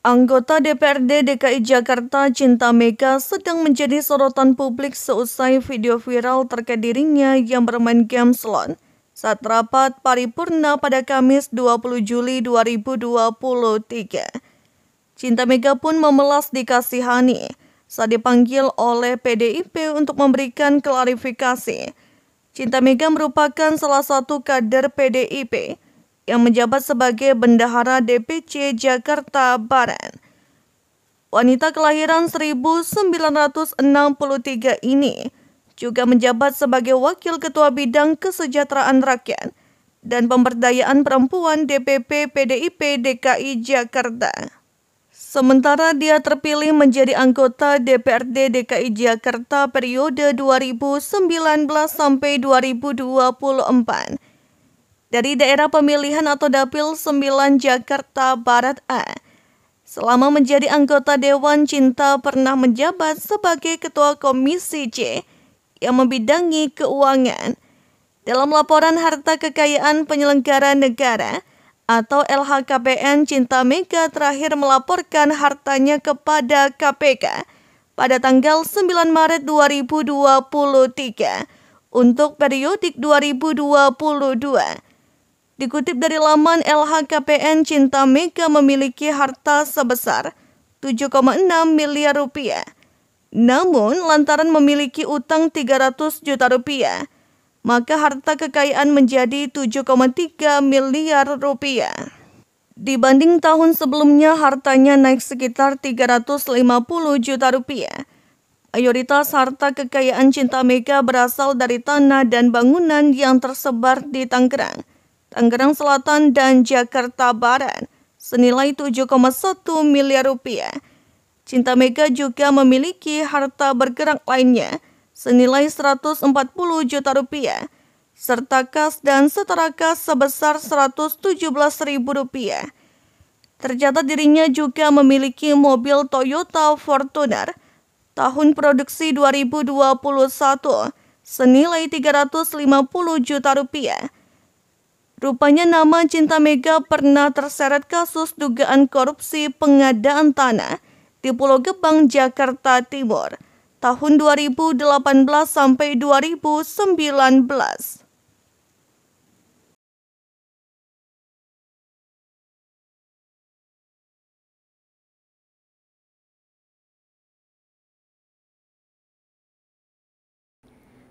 Anggota DPRD DKI Jakarta Cinta Mega sedang menjadi sorotan publik seusai video viral terkait dirinya yang bermain game slot saat rapat paripurna pada Kamis 20 Juli 2023. Cinta Mega pun memelas dikasihani saat dipanggil oleh PDIP untuk memberikan klarifikasi. Cinta Mega merupakan salah satu kader PDIP yang menjabat sebagai Bendahara DPC Jakarta Barat. Wanita kelahiran 1963 ini juga menjabat sebagai Wakil Ketua Bidang Kesejahteraan Rakyat dan Pemberdayaan Perempuan DPP PDIP DKI Jakarta. Sementara dia terpilih menjadi anggota DPRD DKI Jakarta periode 2019 sampai 2024 dari daerah pemilihan atau Dapil 9 Jakarta Barat A. Selama menjadi anggota Dewan Cinta pernah menjabat sebagai Ketua Komisi C yang membidangi keuangan. Dalam laporan harta kekayaan penyelenggara negara atau LHKPN Cinta Mega terakhir melaporkan hartanya kepada KPK pada tanggal 9 Maret 2023 untuk periodik 2022 Dikutip dari laman LHKPN, Cinta Mega memiliki harta sebesar 7,6 miliar rupiah. Namun, lantaran memiliki utang 300 juta rupiah, maka harta kekayaan menjadi 7,3 miliar rupiah. Dibanding tahun sebelumnya, hartanya naik sekitar 350 juta rupiah. Mayoritas harta kekayaan Cinta Mega berasal dari tanah dan bangunan yang tersebar di Tangerang. Tangerang Selatan dan Jakarta Barat senilai 7,1 miliar rupiah. Cinta Mega juga memiliki harta bergerak lainnya senilai 140 juta rupiah serta kas dan setara kas sebesar 117 ribu rupiah. Tercatat dirinya juga memiliki mobil Toyota Fortuner tahun produksi 2021 senilai 350 juta rupiah Rupanya nama Cinta Mega pernah terseret kasus dugaan korupsi pengadaan tanah di Pulau Gebang, Jakarta Timur tahun 2018 sampai 2019.